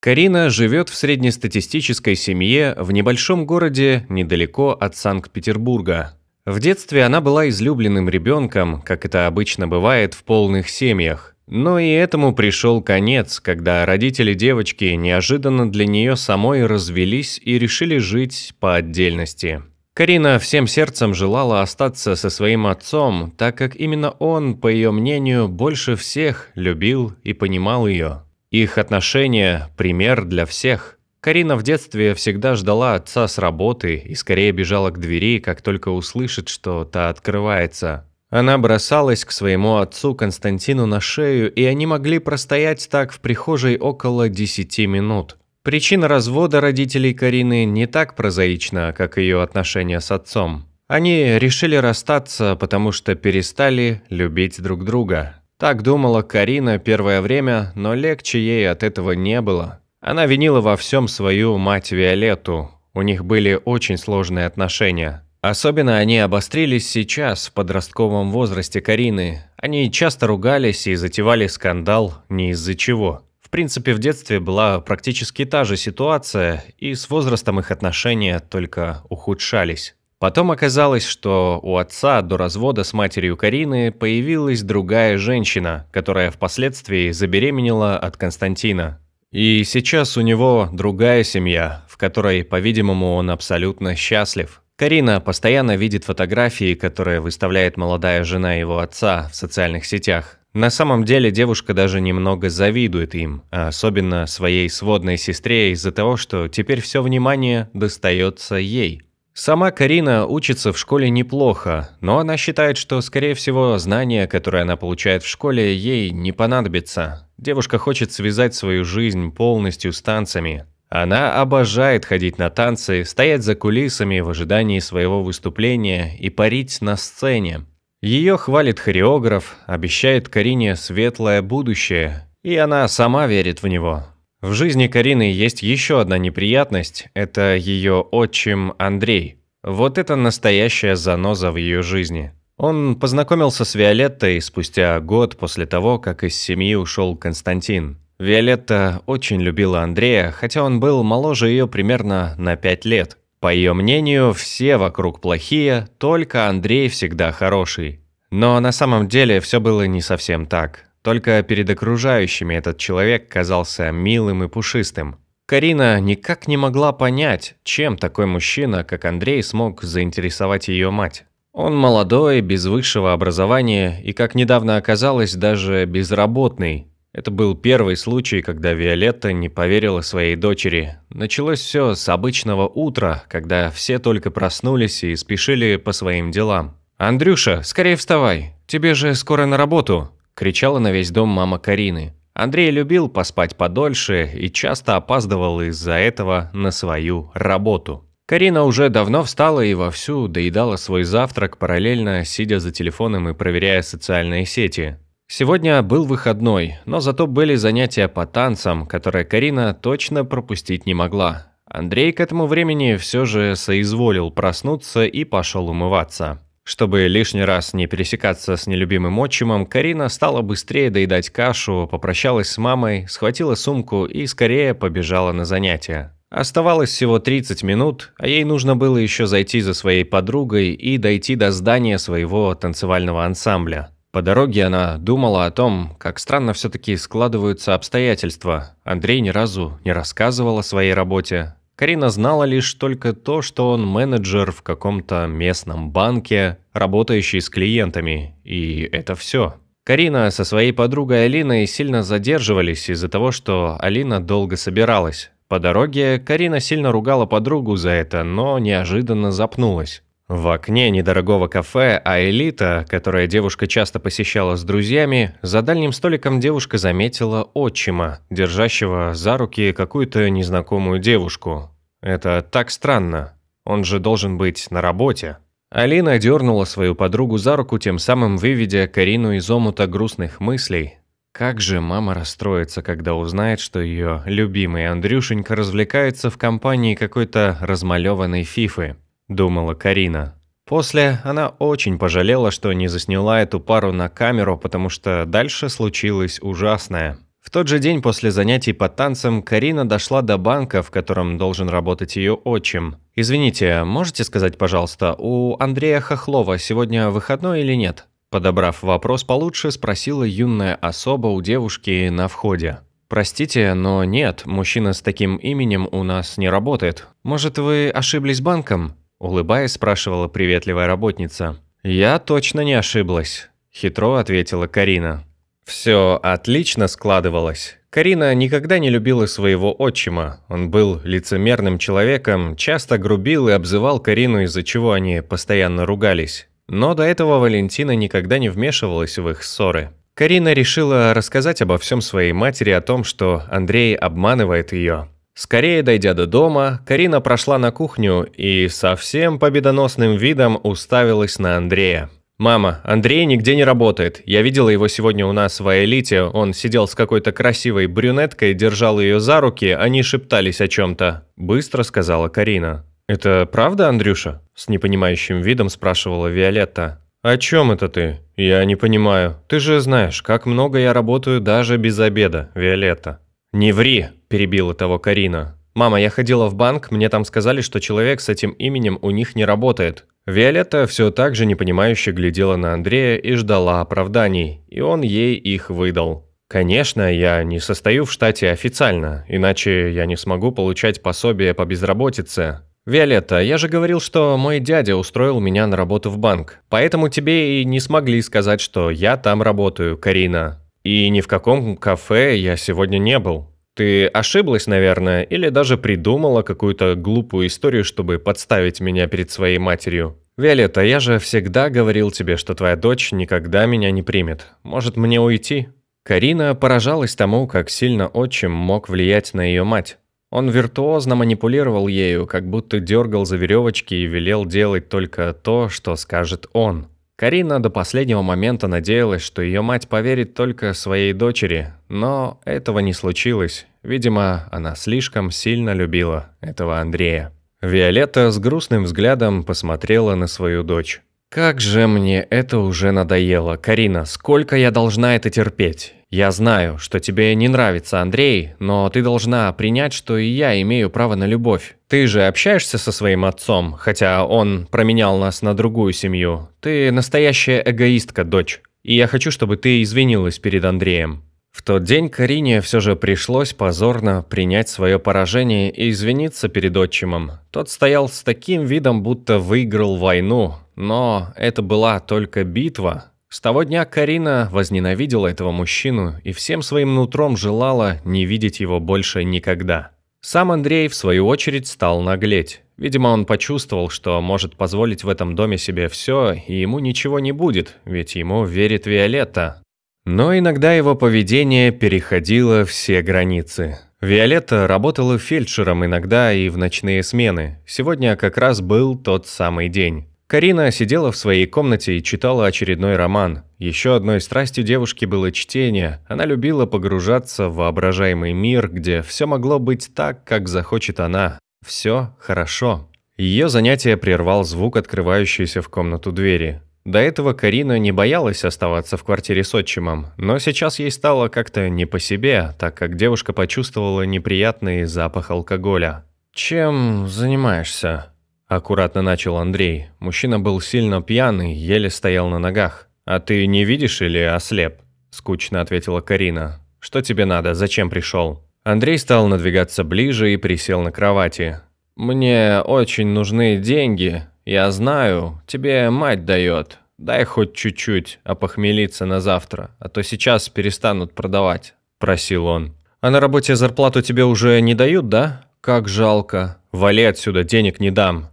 Карина живет в среднестатистической семье в небольшом городе недалеко от Санкт-Петербурга. В детстве она была излюбленным ребенком, как это обычно бывает в полных семьях. Но и этому пришел конец, когда родители девочки неожиданно для нее самой развелись и решили жить по отдельности. Карина всем сердцем желала остаться со своим отцом, так как именно он, по ее мнению, больше всех любил и понимал ее. Их отношения – пример для всех. Карина в детстве всегда ждала отца с работы и скорее бежала к двери, как только услышит, что та открывается. Она бросалась к своему отцу Константину на шею, и они могли простоять так в прихожей около 10 минут. Причина развода родителей Карины не так прозаична, как ее отношения с отцом. Они решили расстаться, потому что перестали любить друг друга, так думала Карина первое время, но легче ей от этого не было. Она винила во всем свою мать Виолетту. У них были очень сложные отношения. Особенно они обострились сейчас, в подростковом возрасте Карины. Они часто ругались и затевали скандал не из-за чего. В принципе, в детстве была практически та же ситуация, и с возрастом их отношения только ухудшались. Потом оказалось, что у отца до развода с матерью Карины появилась другая женщина, которая впоследствии забеременела от Константина. И сейчас у него другая семья, в которой, по-видимому, он абсолютно счастлив. Карина постоянно видит фотографии, которые выставляет молодая жена его отца в социальных сетях. На самом деле девушка даже немного завидует им, а особенно своей сводной сестре из-за того, что теперь все внимание достается ей. Сама Карина учится в школе неплохо, но она считает, что, скорее всего, знания, которые она получает в школе, ей не понадобятся. Девушка хочет связать свою жизнь полностью с танцами. Она обожает ходить на танцы, стоять за кулисами в ожидании своего выступления и парить на сцене. Ее хвалит хореограф, обещает Карине светлое будущее, и она сама верит в него. В жизни Карины есть еще одна неприятность – это ее отчим Андрей. Вот это настоящая заноза в ее жизни. Он познакомился с Виолеттой спустя год после того, как из семьи ушел Константин. Виолетта очень любила Андрея, хотя он был моложе ее примерно на 5 лет. По ее мнению, все вокруг плохие, только Андрей всегда хороший. Но на самом деле все было не совсем так. Только перед окружающими этот человек казался милым и пушистым. Карина никак не могла понять, чем такой мужчина, как Андрей, смог заинтересовать ее мать. Он молодой, без высшего образования и, как недавно оказалось, даже безработный. Это был первый случай, когда Виолетта не поверила своей дочери. Началось все с обычного утра, когда все только проснулись и спешили по своим делам. «Андрюша, скорее вставай, тебе же скоро на работу», кричала на весь дом мама Карины. Андрей любил поспать подольше и часто опаздывал из-за этого на свою работу. Карина уже давно встала и вовсю доедала свой завтрак, параллельно сидя за телефоном и проверяя социальные сети. Сегодня был выходной, но зато были занятия по танцам, которые Карина точно пропустить не могла. Андрей к этому времени все же соизволил проснуться и пошел умываться. Чтобы лишний раз не пересекаться с нелюбимым отчимом, Карина стала быстрее доедать кашу, попрощалась с мамой, схватила сумку и скорее побежала на занятия. Оставалось всего 30 минут, а ей нужно было еще зайти за своей подругой и дойти до здания своего танцевального ансамбля. По дороге она думала о том, как странно все-таки складываются обстоятельства. Андрей ни разу не рассказывал о своей работе, Карина знала лишь только то, что он менеджер в каком-то местном банке, работающий с клиентами, и это все. Карина со своей подругой Алиной сильно задерживались из-за того, что Алина долго собиралась. По дороге Карина сильно ругала подругу за это, но неожиданно запнулась. В окне недорогого кафе «Аэлита», которое девушка часто посещала с друзьями, за дальним столиком девушка заметила отчима, держащего за руки какую-то незнакомую девушку. Это так странно. Он же должен быть на работе. Алина дернула свою подругу за руку, тем самым выведя Карину из омута грустных мыслей. Как же мама расстроится, когда узнает, что ее любимый Андрюшенька развлекается в компании какой-то размалеванной фифы думала Карина. После она очень пожалела, что не засняла эту пару на камеру, потому что дальше случилось ужасное. В тот же день после занятий по танцам Карина дошла до банка, в котором должен работать ее отчим. «Извините, можете сказать, пожалуйста, у Андрея Хохлова сегодня выходной или нет?» Подобрав вопрос получше, спросила юная особа у девушки на входе. «Простите, но нет, мужчина с таким именем у нас не работает. Может, вы ошиблись банком?» Улыбаясь, спрашивала приветливая работница. «Я точно не ошиблась», – хитро ответила Карина. Все отлично складывалось. Карина никогда не любила своего отчима. Он был лицемерным человеком, часто грубил и обзывал Карину, из-за чего они постоянно ругались. Но до этого Валентина никогда не вмешивалась в их ссоры. Карина решила рассказать обо всем своей матери о том, что Андрей обманывает ее. Скорее дойдя до дома, Карина прошла на кухню и со всем победоносным видом уставилась на Андрея. «Мама, Андрей нигде не работает. Я видела его сегодня у нас в элите. Он сидел с какой-то красивой брюнеткой, держал ее за руки, они шептались о чем-то», – быстро сказала Карина. «Это правда, Андрюша?» – с непонимающим видом спрашивала Виолетта. «О чем это ты? Я не понимаю. Ты же знаешь, как много я работаю даже без обеда, Виолетта». «Не ври!» – перебила того Карина. «Мама, я ходила в банк, мне там сказали, что человек с этим именем у них не работает». Виолетта все так же непонимающе глядела на Андрея и ждала оправданий, и он ей их выдал. «Конечно, я не состою в штате официально, иначе я не смогу получать пособие по безработице. Виолетта, я же говорил, что мой дядя устроил меня на работу в банк, поэтому тебе и не смогли сказать, что я там работаю, Карина. И ни в каком кафе я сегодня не был. Ты ошиблась, наверное, или даже придумала какую-то глупую историю, чтобы подставить меня перед своей матерью. Виолетта, я же всегда говорил тебе, что твоя дочь никогда меня не примет. Может, мне уйти? Карина поражалась тому, как сильно отчим мог влиять на ее мать. Он виртуозно манипулировал ею, как будто дергал за веревочки и велел делать только то, что скажет он. Карина до последнего момента надеялась, что ее мать поверит только своей дочери, но этого не случилось. Видимо, она слишком сильно любила этого Андрея. Виолетта с грустным взглядом посмотрела на свою дочь. Как же мне это уже надоело. Карина, сколько я должна это терпеть? Я знаю, что тебе не нравится Андрей, но ты должна принять, что и я имею право на любовь. Ты же общаешься со своим отцом, хотя он променял нас на другую семью. Ты настоящая эгоистка, дочь. И я хочу, чтобы ты извинилась перед Андреем. В тот день Карине все же пришлось позорно принять свое поражение и извиниться перед отчимом. Тот стоял с таким видом, будто выиграл войну, но это была только битва. С того дня Карина возненавидела этого мужчину и всем своим нутром желала не видеть его больше никогда. Сам Андрей, в свою очередь, стал наглеть. Видимо, он почувствовал, что может позволить в этом доме себе все, и ему ничего не будет, ведь ему верит Виолетта. Но иногда его поведение переходило все границы. Виолетта работала фельдшером иногда и в ночные смены. Сегодня как раз был тот самый день. Карина сидела в своей комнате и читала очередной роман. Еще одной страстью девушки было чтение. Она любила погружаться в воображаемый мир, где все могло быть так, как захочет она. Все хорошо. Ее занятие прервал звук, открывающийся в комнату двери. До этого Карина не боялась оставаться в квартире с отчимом, но сейчас ей стало как-то не по себе, так как девушка почувствовала неприятный запах алкоголя. «Чем занимаешься?» Аккуратно начал Андрей. Мужчина был сильно пьян и еле стоял на ногах. «А ты не видишь или ослеп?» Скучно ответила Карина. «Что тебе надо? Зачем пришел?» Андрей стал надвигаться ближе и присел на кровати. «Мне очень нужны деньги. Я знаю, тебе мать дает. Дай хоть чуть-чуть, а похмелиться на завтра, а то сейчас перестанут продавать», – просил он. «А на работе зарплату тебе уже не дают, да? Как жалко. Вали отсюда, денег не дам.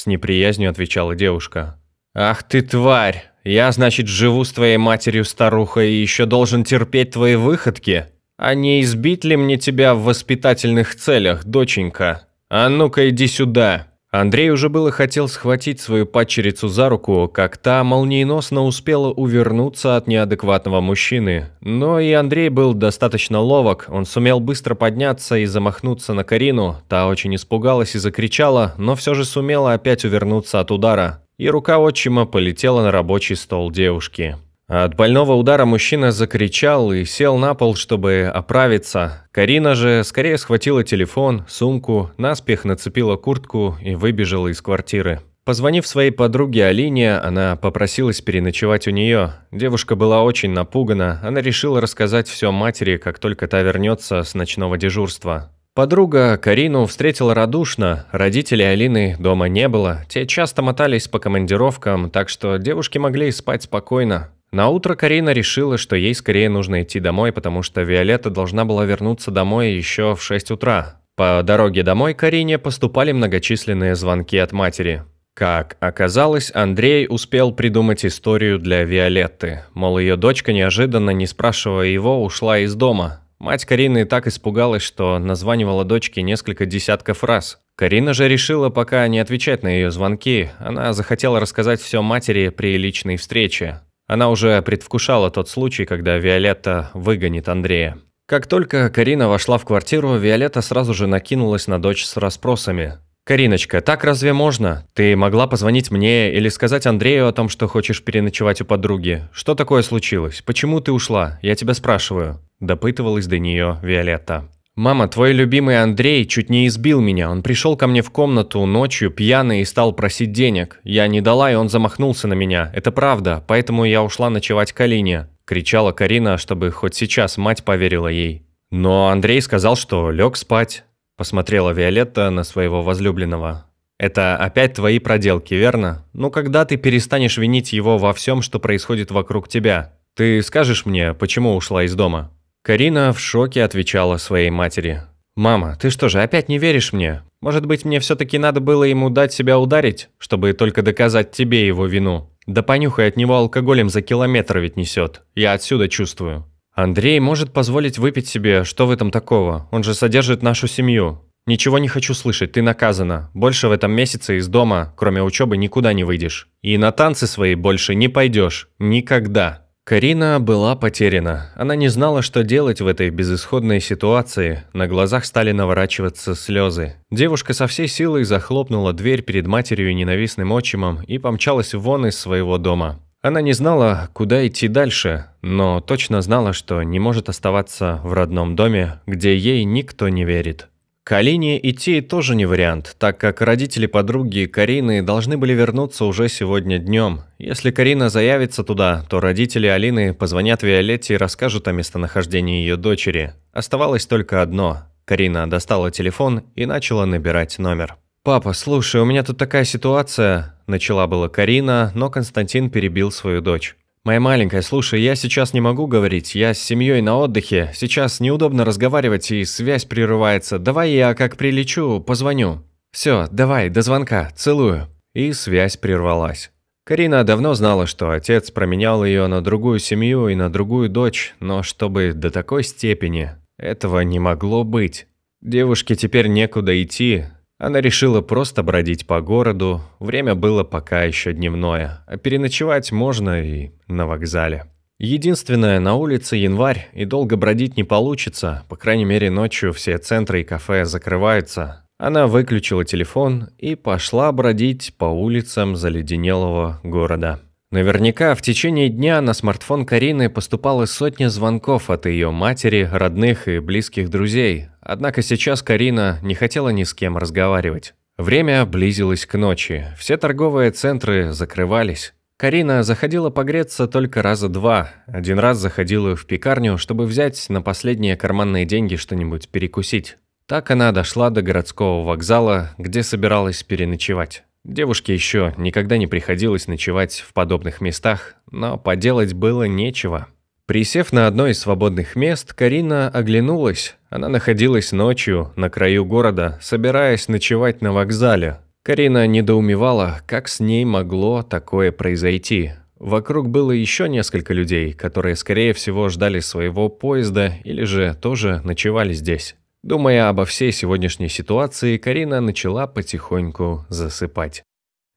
С неприязнью отвечала девушка. «Ах ты тварь! Я, значит, живу с твоей матерью-старухой и еще должен терпеть твои выходки? А не избить ли мне тебя в воспитательных целях, доченька? А ну-ка иди сюда!» Андрей уже было хотел схватить свою падчерицу за руку, как та молниеносно успела увернуться от неадекватного мужчины. Но и Андрей был достаточно ловок, он сумел быстро подняться и замахнуться на Карину, та очень испугалась и закричала, но все же сумела опять увернуться от удара. И рука отчима полетела на рабочий стол девушки. От больного удара мужчина закричал и сел на пол, чтобы оправиться. Карина же скорее схватила телефон, сумку, наспех нацепила куртку и выбежала из квартиры. Позвонив своей подруге Алине, она попросилась переночевать у нее. Девушка была очень напугана, она решила рассказать все матери, как только та вернется с ночного дежурства. Подруга Карину встретила радушно, родителей Алины дома не было, те часто мотались по командировкам, так что девушки могли спать спокойно. На утро Карина решила, что ей скорее нужно идти домой, потому что Виолетта должна была вернуться домой еще в 6 утра. По дороге домой Карине поступали многочисленные звонки от матери. Как оказалось, Андрей успел придумать историю для Виолетты. Мол, ее дочка неожиданно, не спрашивая его, ушла из дома. Мать Карины так испугалась, что названивала дочке несколько десятков раз. Карина же решила пока не отвечать на ее звонки. Она захотела рассказать все матери при личной встрече. Она уже предвкушала тот случай, когда Виолетта выгонит Андрея. Как только Карина вошла в квартиру, Виолетта сразу же накинулась на дочь с расспросами. «Кариночка, так разве можно? Ты могла позвонить мне или сказать Андрею о том, что хочешь переночевать у подруги? Что такое случилось? Почему ты ушла? Я тебя спрашиваю». Допытывалась до нее Виолетта. «Мама, твой любимый Андрей чуть не избил меня. Он пришел ко мне в комнату ночью пьяный и стал просить денег. Я не дала, и он замахнулся на меня. Это правда, поэтому я ушла ночевать к Алине», – кричала Карина, чтобы хоть сейчас мать поверила ей. Но Андрей сказал, что лег спать. Посмотрела Виолетта на своего возлюбленного. «Это опять твои проделки, верно? Ну когда ты перестанешь винить его во всем, что происходит вокруг тебя? Ты скажешь мне, почему ушла из дома?» Карина в шоке отвечала своей матери. «Мама, ты что же, опять не веришь мне? Может быть, мне все-таки надо было ему дать себя ударить, чтобы только доказать тебе его вину? Да понюхай, от него алкоголем за километр ведь несет. Я отсюда чувствую». «Андрей может позволить выпить себе, что в этом такого? Он же содержит нашу семью. Ничего не хочу слышать, ты наказана. Больше в этом месяце из дома, кроме учебы, никуда не выйдешь. И на танцы свои больше не пойдешь. Никогда». Карина была потеряна. Она не знала, что делать в этой безысходной ситуации. На глазах стали наворачиваться слезы. Девушка со всей силой захлопнула дверь перед матерью и ненавистным отчимом и помчалась вон из своего дома. Она не знала, куда идти дальше, но точно знала, что не может оставаться в родном доме, где ей никто не верит. К Алине идти тоже не вариант, так как родители подруги Карины должны были вернуться уже сегодня днем. Если Карина заявится туда, то родители Алины позвонят Виолетте и расскажут о местонахождении ее дочери. Оставалось только одно. Карина достала телефон и начала набирать номер. «Папа, слушай, у меня тут такая ситуация...» Начала была Карина, но Константин перебил свою дочь. «Моя маленькая, слушай, я сейчас не могу говорить, я с семьей на отдыхе, сейчас неудобно разговаривать и связь прерывается, давай я как прилечу, позвоню». «Все, давай, до звонка, целую». И связь прервалась. Карина давно знала, что отец променял ее на другую семью и на другую дочь, но чтобы до такой степени, этого не могло быть. Девушке теперь некуда идти, она решила просто бродить по городу, время было пока еще дневное, а переночевать можно и на вокзале. Единственное, на улице январь, и долго бродить не получится, по крайней мере ночью все центры и кафе закрываются. Она выключила телефон и пошла бродить по улицам заледенелого города. Наверняка в течение дня на смартфон Карины поступало сотни звонков от ее матери, родных и близких друзей. Однако сейчас Карина не хотела ни с кем разговаривать. Время близилось к ночи, все торговые центры закрывались. Карина заходила погреться только раза два. Один раз заходила в пекарню, чтобы взять на последние карманные деньги что-нибудь перекусить. Так она дошла до городского вокзала, где собиралась переночевать. Девушке еще никогда не приходилось ночевать в подобных местах, но поделать было нечего. Присев на одно из свободных мест, Карина оглянулась. Она находилась ночью на краю города, собираясь ночевать на вокзале. Карина недоумевала, как с ней могло такое произойти. Вокруг было еще несколько людей, которые, скорее всего, ждали своего поезда или же тоже ночевали здесь. Думая обо всей сегодняшней ситуации, Карина начала потихоньку засыпать.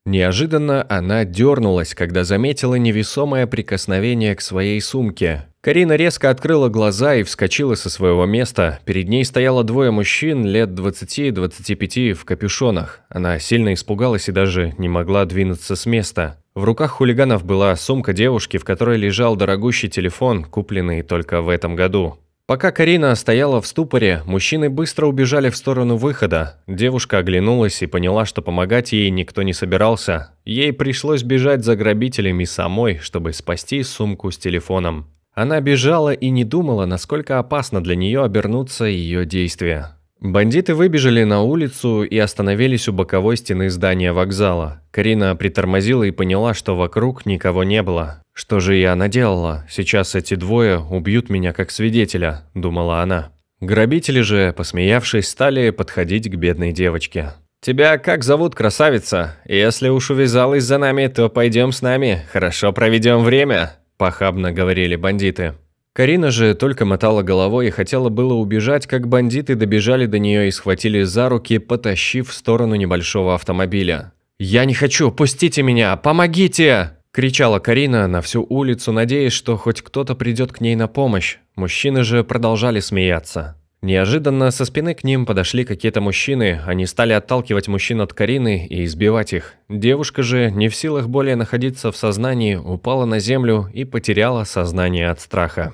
Неожиданно она дернулась, когда заметила невесомое прикосновение к своей сумке. Карина резко открыла глаза и вскочила со своего места. Перед ней стояло двое мужчин лет 20-25 в капюшонах. Она сильно испугалась и даже не могла двинуться с места. В руках хулиганов была сумка девушки, в которой лежал дорогущий телефон, купленный только в этом году. Пока Карина стояла в ступоре, мужчины быстро убежали в сторону выхода. Девушка оглянулась и поняла, что помогать ей никто не собирался. Ей пришлось бежать за грабителями самой, чтобы спасти сумку с телефоном. Она бежала и не думала, насколько опасно для нее обернуться ее действия. Бандиты выбежали на улицу и остановились у боковой стены здания вокзала. Карина притормозила и поняла, что вокруг никого не было. «Что же я наделала? Сейчас эти двое убьют меня как свидетеля», – думала она. Грабители же, посмеявшись, стали подходить к бедной девочке. «Тебя как зовут, красавица? Если уж увязалась за нами, то пойдем с нами, хорошо проведем время», – похабно говорили бандиты. Карина же только мотала головой и хотела было убежать, как бандиты добежали до нее и схватили за руки, потащив в сторону небольшого автомобиля. «Я не хочу! Пустите меня! Помогите!» Кричала Карина на всю улицу, надеясь, что хоть кто-то придет к ней на помощь. Мужчины же продолжали смеяться. Неожиданно со спины к ним подошли какие-то мужчины, они стали отталкивать мужчин от Карины и избивать их. Девушка же, не в силах более находиться в сознании, упала на землю и потеряла сознание от страха.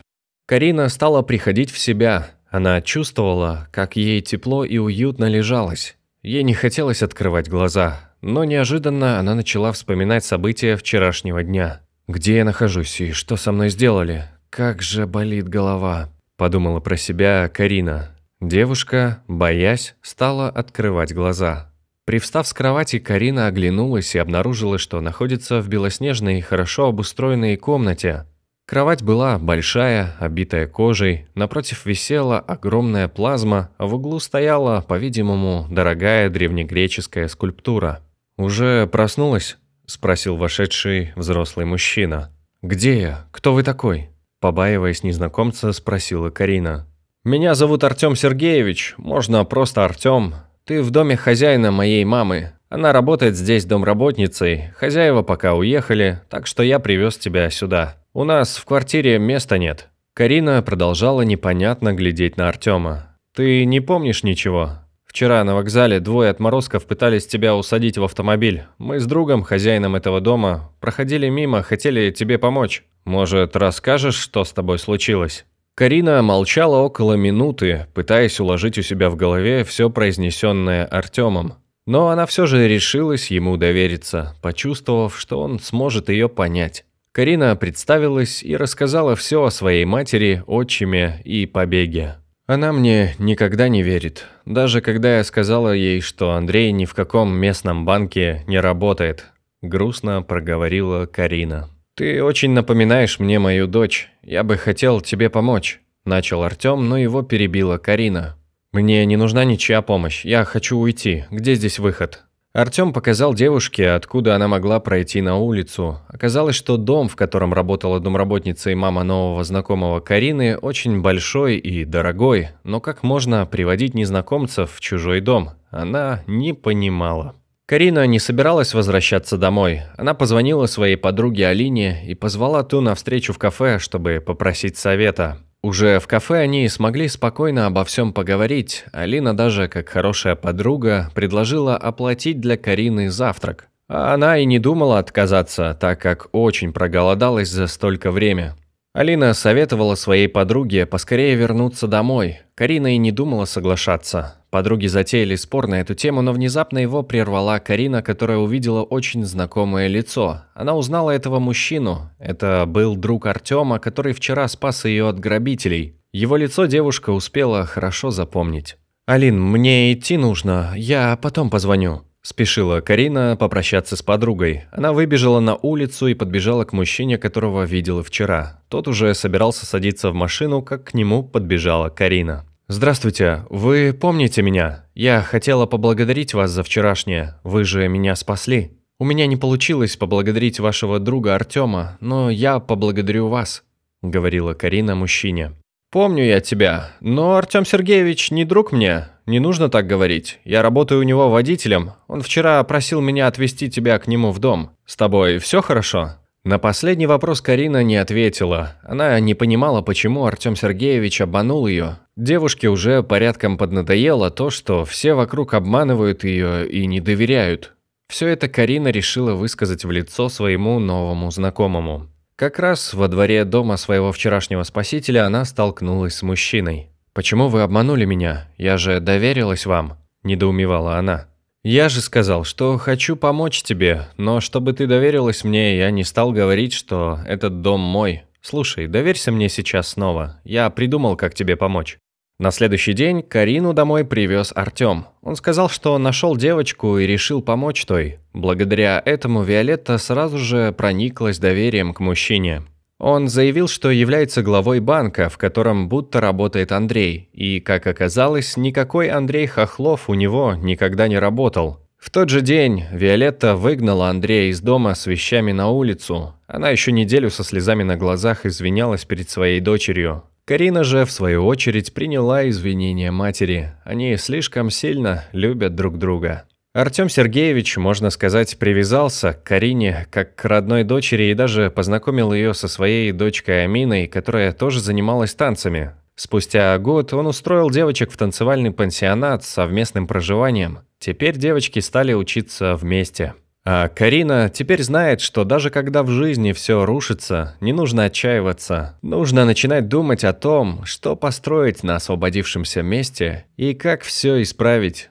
Карина стала приходить в себя. Она чувствовала, как ей тепло и уютно лежалось. Ей не хотелось открывать глаза, но неожиданно она начала вспоминать события вчерашнего дня. «Где я нахожусь и что со мной сделали? Как же болит голова!» – подумала про себя Карина. Девушка, боясь, стала открывать глаза. Привстав с кровати, Карина оглянулась и обнаружила, что находится в белоснежной, и хорошо обустроенной комнате – Кровать была большая, обитая кожей, напротив висела огромная плазма, а в углу стояла, по-видимому, дорогая древнегреческая скульптура. «Уже проснулась?» – спросил вошедший взрослый мужчина. «Где я? Кто вы такой?» – побаиваясь незнакомца, спросила Карина. «Меня зовут Артем Сергеевич, можно просто Артем. Ты в доме хозяина моей мамы. Она работает здесь домработницей, хозяева пока уехали, так что я привез тебя сюда». «У нас в квартире места нет». Карина продолжала непонятно глядеть на Артема. «Ты не помнишь ничего? Вчера на вокзале двое отморозков пытались тебя усадить в автомобиль. Мы с другом, хозяином этого дома, проходили мимо, хотели тебе помочь. Может, расскажешь, что с тобой случилось?» Карина молчала около минуты, пытаясь уложить у себя в голове все произнесенное Артемом. Но она все же решилась ему довериться, почувствовав, что он сможет ее понять. Карина представилась и рассказала все о своей матери, отчиме и побеге. Она мне никогда не верит, даже когда я сказала ей, что Андрей ни в каком местном банке не работает, грустно проговорила Карина. Ты очень напоминаешь мне мою дочь. Я бы хотел тебе помочь, начал Артем, но его перебила Карина. Мне не нужна ничья помощь. Я хочу уйти. Где здесь выход? Артем показал девушке, откуда она могла пройти на улицу. Оказалось, что дом, в котором работала домработница и мама нового знакомого Карины, очень большой и дорогой, но как можно приводить незнакомцев в чужой дом? Она не понимала. Карина не собиралась возвращаться домой. Она позвонила своей подруге Алине и позвала ту на встречу в кафе, чтобы попросить совета. Уже в кафе они смогли спокойно обо всем поговорить. Алина даже, как хорошая подруга, предложила оплатить для Карины завтрак. А она и не думала отказаться, так как очень проголодалась за столько время. Алина советовала своей подруге поскорее вернуться домой. Карина и не думала соглашаться. Подруги затеяли спор на эту тему, но внезапно его прервала Карина, которая увидела очень знакомое лицо. Она узнала этого мужчину. Это был друг Артема, который вчера спас ее от грабителей. Его лицо девушка успела хорошо запомнить. «Алин, мне идти нужно, я потом позвоню», – спешила Карина попрощаться с подругой. Она выбежала на улицу и подбежала к мужчине, которого видела вчера. Тот уже собирался садиться в машину, как к нему подбежала Карина. «Здравствуйте. Вы помните меня? Я хотела поблагодарить вас за вчерашнее. Вы же меня спасли. У меня не получилось поблагодарить вашего друга Артема, но я поблагодарю вас», — говорила Карина мужчине. «Помню я тебя, но Артем Сергеевич не друг мне. Не нужно так говорить. Я работаю у него водителем. Он вчера просил меня отвезти тебя к нему в дом. С тобой все хорошо?» На последний вопрос Карина не ответила. Она не понимала, почему Артем Сергеевич обманул ее. Девушке уже порядком поднадоело то, что все вокруг обманывают ее и не доверяют. Все это Карина решила высказать в лицо своему новому знакомому. Как раз во дворе дома своего вчерашнего спасителя она столкнулась с мужчиной. «Почему вы обманули меня? Я же доверилась вам», – недоумевала она. Я же сказал, что хочу помочь тебе, но чтобы ты доверилась мне, я не стал говорить, что этот дом мой. Слушай, доверься мне сейчас снова. Я придумал, как тебе помочь. На следующий день Карину домой привез Артем. Он сказал, что нашел девочку и решил помочь той. Благодаря этому Виолетта сразу же прониклась доверием к мужчине. Он заявил, что является главой банка, в котором будто работает Андрей, и, как оказалось, никакой Андрей Хохлов у него никогда не работал. В тот же день Виолетта выгнала Андрея из дома с вещами на улицу. Она еще неделю со слезами на глазах извинялась перед своей дочерью. Карина же, в свою очередь, приняла извинения матери. Они слишком сильно любят друг друга. Артем Сергеевич, можно сказать, привязался к Карине как к родной дочери и даже познакомил ее со своей дочкой Аминой, которая тоже занималась танцами. Спустя год он устроил девочек в танцевальный пансионат с совместным проживанием. Теперь девочки стали учиться вместе. А Карина теперь знает, что даже когда в жизни все рушится, не нужно отчаиваться. Нужно начинать думать о том, что построить на освободившемся месте и как все исправить.